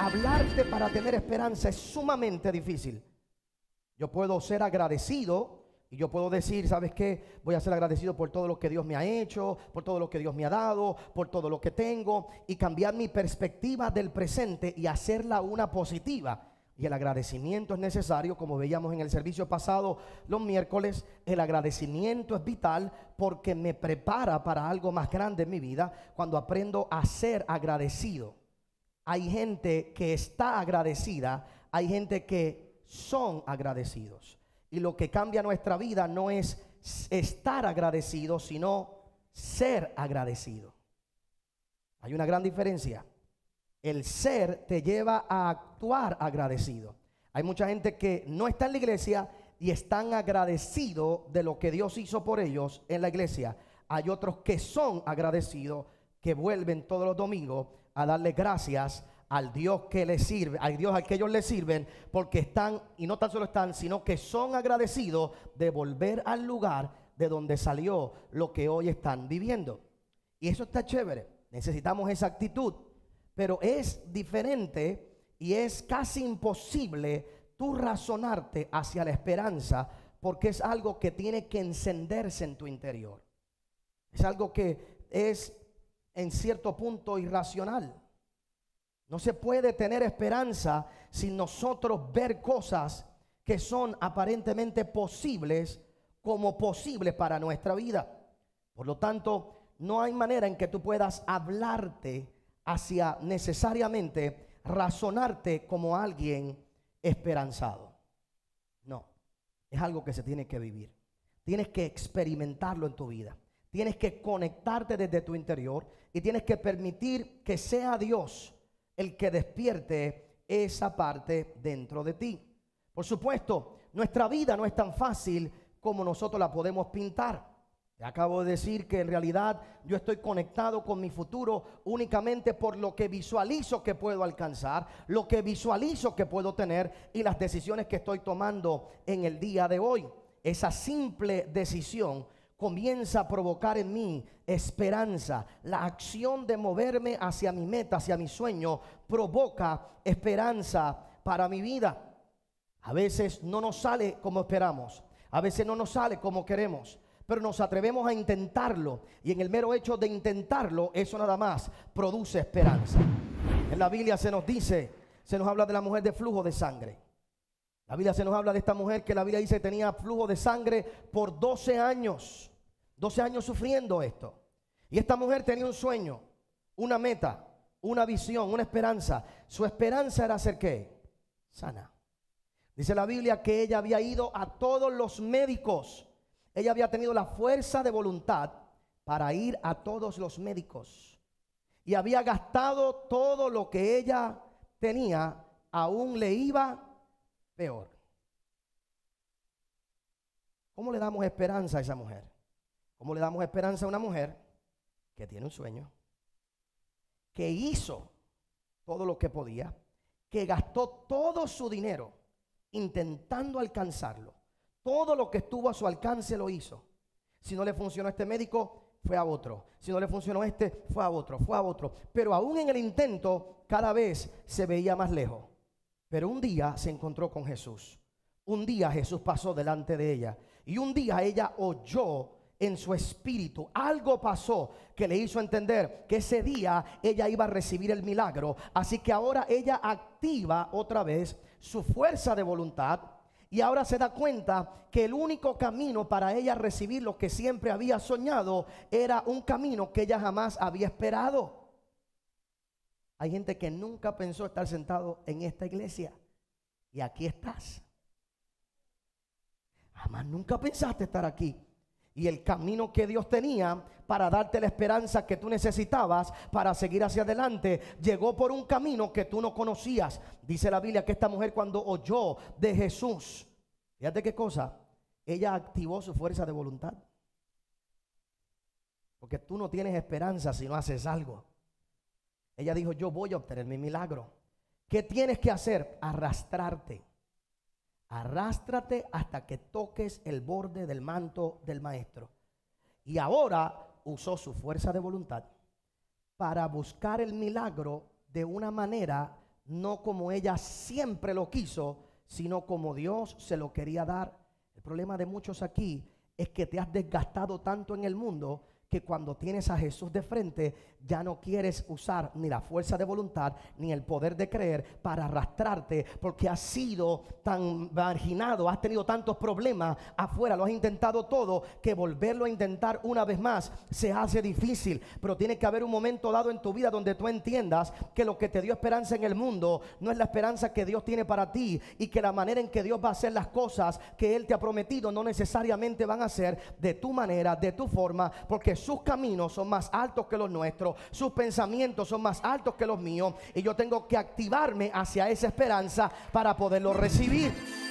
hablarte para tener esperanza es sumamente difícil. Yo puedo ser agradecido y yo puedo decir, ¿sabes qué? Voy a ser agradecido por todo lo que Dios me ha hecho, por todo lo que Dios me ha dado, por todo lo que tengo y cambiar mi perspectiva del presente y hacerla una positiva. Y el agradecimiento es necesario, como veíamos en el servicio pasado los miércoles, el agradecimiento es vital porque me prepara para algo más grande en mi vida cuando aprendo a ser agradecido hay gente que está agradecida, hay gente que son agradecidos. Y lo que cambia nuestra vida no es estar agradecido, sino ser agradecido. Hay una gran diferencia. El ser te lleva a actuar agradecido. Hay mucha gente que no está en la iglesia y están agradecidos de lo que Dios hizo por ellos en la iglesia. Hay otros que son agradecidos que vuelven todos los domingos a darle gracias al Dios que les sirve, al Dios a que ellos le sirven, porque están, y no tan solo están, sino que son agradecidos de volver al lugar de donde salió lo que hoy están viviendo. Y eso está chévere, necesitamos esa actitud, pero es diferente y es casi imposible tú razonarte hacia la esperanza, porque es algo que tiene que encenderse en tu interior. Es algo que es en cierto punto irracional. No se puede tener esperanza sin nosotros ver cosas que son aparentemente posibles como posibles para nuestra vida. Por lo tanto, no hay manera en que tú puedas hablarte hacia necesariamente razonarte como alguien esperanzado. No, es algo que se tiene que vivir. Tienes que experimentarlo en tu vida. Tienes que conectarte desde tu interior y tienes que permitir que sea Dios el que despierte esa parte dentro de ti. Por supuesto, nuestra vida no es tan fácil como nosotros la podemos pintar. acabo de decir que en realidad yo estoy conectado con mi futuro únicamente por lo que visualizo que puedo alcanzar, lo que visualizo que puedo tener y las decisiones que estoy tomando en el día de hoy. Esa simple decisión comienza a provocar en mí esperanza. La acción de moverme hacia mi meta, hacia mi sueño, provoca esperanza para mi vida. A veces no nos sale como esperamos, a veces no nos sale como queremos, pero nos atrevemos a intentarlo y en el mero hecho de intentarlo, eso nada más produce esperanza. En la Biblia se nos dice, se nos habla de la mujer de flujo de sangre. La Biblia se nos habla de esta mujer que la Biblia dice tenía flujo de sangre por 12 años. 12 años sufriendo esto. Y esta mujer tenía un sueño, una meta, una visión, una esperanza. Su esperanza era ser qué? Sana. Dice la Biblia que ella había ido a todos los médicos. Ella había tenido la fuerza de voluntad para ir a todos los médicos. Y había gastado todo lo que ella tenía, aún le iba peor. ¿Cómo le damos esperanza a esa mujer? ¿Cómo le damos esperanza a una mujer que tiene un sueño, que hizo todo lo que podía, que gastó todo su dinero intentando alcanzarlo? Todo lo que estuvo a su alcance lo hizo. Si no le funcionó este médico, fue a otro. Si no le funcionó este, fue a otro, fue a otro. Pero aún en el intento, cada vez se veía más lejos. Pero un día se encontró con Jesús. Un día Jesús pasó delante de ella. Y un día ella oyó en su espíritu. Algo pasó que le hizo entender que ese día ella iba a recibir el milagro. Así que ahora ella activa otra vez su fuerza de voluntad y ahora se da cuenta que el único camino para ella recibir lo que siempre había soñado era un camino que ella jamás había esperado. Hay gente que nunca pensó estar sentado en esta iglesia y aquí estás. Jamás nunca pensaste estar aquí y el camino que Dios tenía para darte la esperanza que tú necesitabas para seguir hacia adelante, llegó por un camino que tú no conocías. Dice la Biblia que esta mujer cuando oyó de Jesús, fíjate qué cosa, ella activó su fuerza de voluntad. Porque tú no tienes esperanza si no haces algo. Ella dijo, yo voy a obtener mi milagro. ¿Qué tienes que hacer? Arrastrarte. Arrástrate hasta que toques el borde del manto del maestro. Y ahora usó su fuerza de voluntad para buscar el milagro de una manera no como ella siempre lo quiso, sino como Dios se lo quería dar. El problema de muchos aquí es que te has desgastado tanto en el mundo que cuando tienes a Jesús de frente, ya no quieres usar ni la fuerza de voluntad ni el poder de creer para arrastrarte, porque has sido tan marginado, has tenido tantos problemas afuera, lo has intentado todo, que volverlo a intentar una vez más se hace difícil. Pero tiene que haber un momento dado en tu vida donde tú entiendas que lo que te dio esperanza en el mundo no es la esperanza que Dios tiene para ti y que la manera en que Dios va a hacer las cosas que Él te ha prometido no necesariamente van a ser de tu manera, de tu forma, porque sus caminos son más altos que los nuestros, sus pensamientos son más altos que los míos y yo tengo que activarme hacia esa esperanza para poderlo recibir.